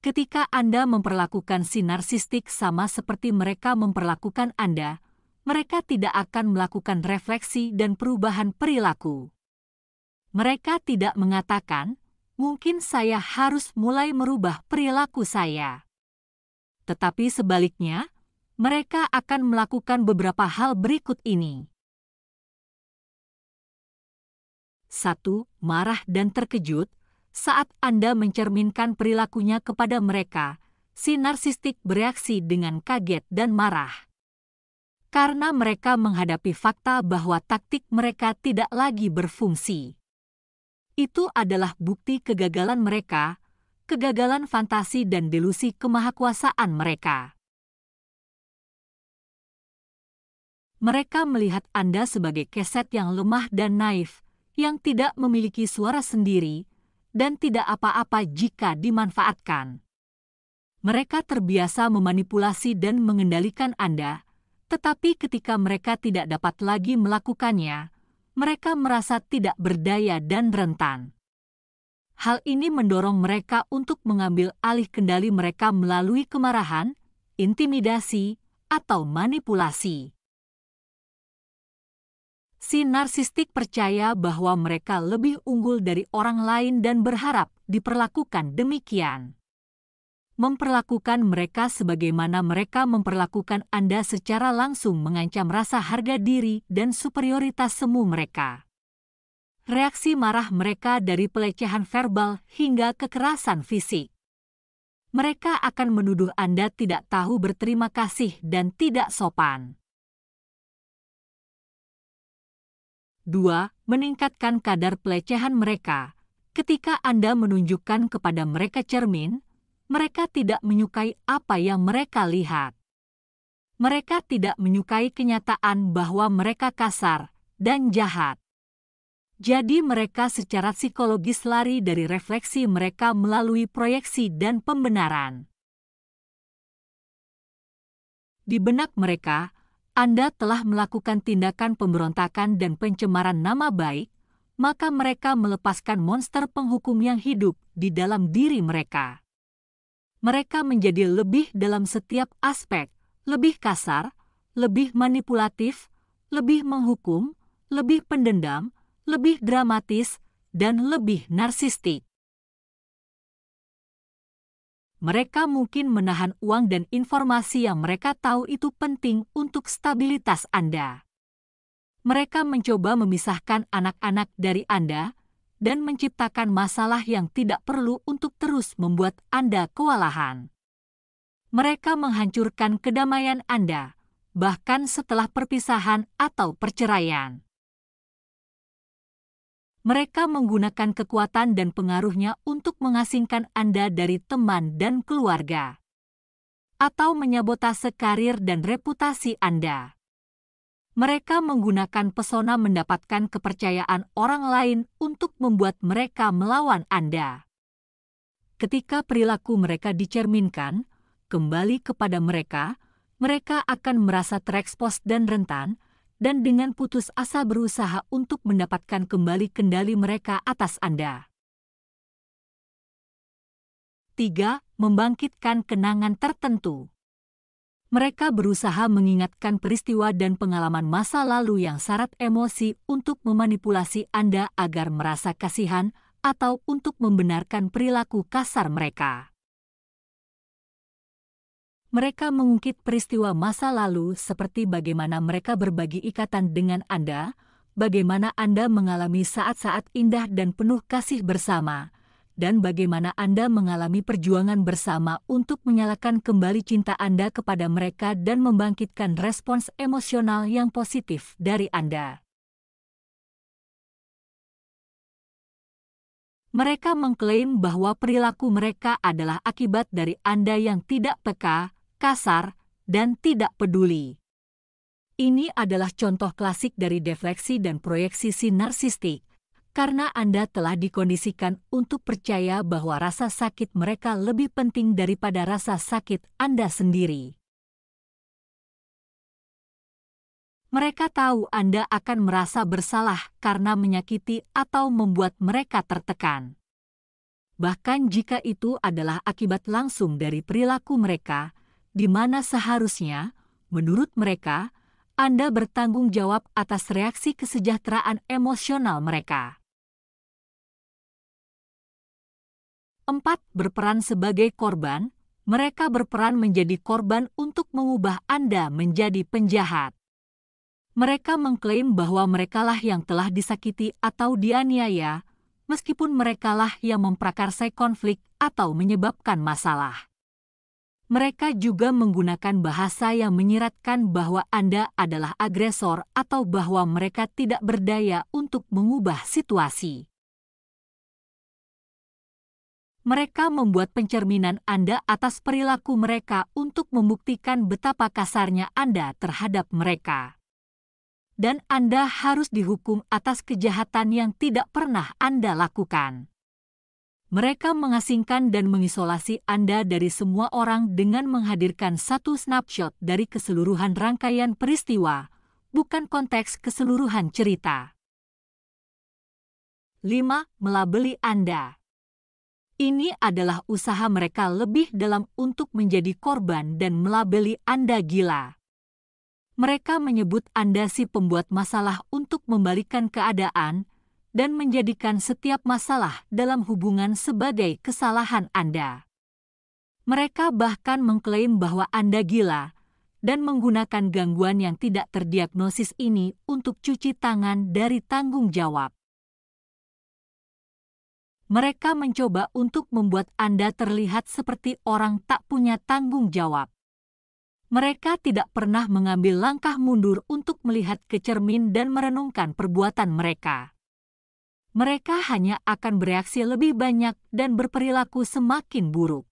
Ketika Anda memperlakukan si narsistik sama seperti mereka memperlakukan Anda, mereka tidak akan melakukan refleksi dan perubahan perilaku. Mereka tidak mengatakan, mungkin saya harus mulai merubah perilaku saya. Tetapi sebaliknya, mereka akan melakukan beberapa hal berikut ini. 1. Marah dan terkejut saat Anda mencerminkan perilakunya kepada mereka, si narsistik bereaksi dengan kaget dan marah. Karena mereka menghadapi fakta bahwa taktik mereka tidak lagi berfungsi. Itu adalah bukti kegagalan mereka, kegagalan fantasi dan delusi kemahakuasaan mereka. Mereka melihat Anda sebagai keset yang lemah dan naif, yang tidak memiliki suara sendiri, dan tidak apa-apa jika dimanfaatkan. Mereka terbiasa memanipulasi dan mengendalikan Anda, tetapi ketika mereka tidak dapat lagi melakukannya, mereka merasa tidak berdaya dan rentan. Hal ini mendorong mereka untuk mengambil alih kendali mereka melalui kemarahan, intimidasi, atau manipulasi si narsistik percaya bahwa mereka lebih unggul dari orang lain dan berharap diperlakukan demikian. Memperlakukan mereka sebagaimana mereka memperlakukan Anda secara langsung mengancam rasa harga diri dan superioritas semu mereka. Reaksi marah mereka dari pelecehan verbal hingga kekerasan fisik. Mereka akan menuduh Anda tidak tahu berterima kasih dan tidak sopan. 2. Meningkatkan kadar pelecehan mereka. Ketika Anda menunjukkan kepada mereka cermin, mereka tidak menyukai apa yang mereka lihat. Mereka tidak menyukai kenyataan bahwa mereka kasar dan jahat. Jadi mereka secara psikologis lari dari refleksi mereka melalui proyeksi dan pembenaran. Di benak mereka, anda telah melakukan tindakan pemberontakan dan pencemaran nama baik, maka mereka melepaskan monster penghukum yang hidup di dalam diri mereka. Mereka menjadi lebih dalam setiap aspek, lebih kasar, lebih manipulatif, lebih menghukum, lebih pendendam, lebih dramatis, dan lebih narsistik mereka mungkin menahan uang dan informasi yang mereka tahu itu penting untuk stabilitas Anda. Mereka mencoba memisahkan anak-anak dari Anda dan menciptakan masalah yang tidak perlu untuk terus membuat Anda kewalahan. Mereka menghancurkan kedamaian Anda, bahkan setelah perpisahan atau perceraian mereka menggunakan kekuatan dan pengaruhnya untuk mengasingkan Anda dari teman dan keluarga, atau menyabotase karir dan reputasi Anda. Mereka menggunakan pesona mendapatkan kepercayaan orang lain untuk membuat mereka melawan Anda. Ketika perilaku mereka dicerminkan kembali kepada mereka, mereka akan merasa terekspos dan rentan dan dengan putus asa berusaha untuk mendapatkan kembali kendali mereka atas Anda. 3. Membangkitkan kenangan tertentu. Mereka berusaha mengingatkan peristiwa dan pengalaman masa lalu yang syarat emosi untuk memanipulasi Anda agar merasa kasihan atau untuk membenarkan perilaku kasar mereka. Mereka mengungkit peristiwa masa lalu seperti bagaimana mereka berbagi ikatan dengan Anda, bagaimana Anda mengalami saat-saat indah dan penuh kasih bersama, dan bagaimana Anda mengalami perjuangan bersama untuk menyalakan kembali cinta Anda kepada mereka dan membangkitkan respons emosional yang positif dari Anda. Mereka mengklaim bahwa perilaku mereka adalah akibat dari Anda yang tidak peka, kasar, dan tidak peduli. Ini adalah contoh klasik dari defleksi dan proyeksi sinarsistik, karena Anda telah dikondisikan untuk percaya bahwa rasa sakit mereka lebih penting daripada rasa sakit Anda sendiri. Mereka tahu Anda akan merasa bersalah karena menyakiti atau membuat mereka tertekan. Bahkan jika itu adalah akibat langsung dari perilaku mereka, di mana seharusnya, menurut mereka, Anda bertanggung jawab atas reaksi kesejahteraan emosional mereka. Empat Berperan sebagai korban, mereka berperan menjadi korban untuk mengubah Anda menjadi penjahat. Mereka mengklaim bahwa merekalah yang telah disakiti atau dianiaya, meskipun merekalah yang memprakarsai konflik atau menyebabkan masalah mereka juga menggunakan bahasa yang menyiratkan bahwa Anda adalah agresor atau bahwa mereka tidak berdaya untuk mengubah situasi. Mereka membuat pencerminan Anda atas perilaku mereka untuk membuktikan betapa kasarnya Anda terhadap mereka. Dan Anda harus dihukum atas kejahatan yang tidak pernah Anda lakukan. Mereka mengasingkan dan mengisolasi Anda dari semua orang dengan menghadirkan satu snapshot dari keseluruhan rangkaian peristiwa, bukan konteks keseluruhan cerita. 5. Melabeli Anda Ini adalah usaha mereka lebih dalam untuk menjadi korban dan melabeli Anda gila. Mereka menyebut Anda si pembuat masalah untuk membalikan keadaan, dan menjadikan setiap masalah dalam hubungan sebagai kesalahan Anda. Mereka bahkan mengklaim bahwa Anda gila dan menggunakan gangguan yang tidak terdiagnosis ini untuk cuci tangan dari tanggung jawab mereka mencoba untuk membuat Anda terlihat seperti orang tak punya tanggung jawab. Mereka tidak pernah mengambil langkah mundur untuk melihat ke cermin dan merenungkan perbuatan mereka mereka hanya akan bereaksi lebih banyak dan berperilaku semakin buruk.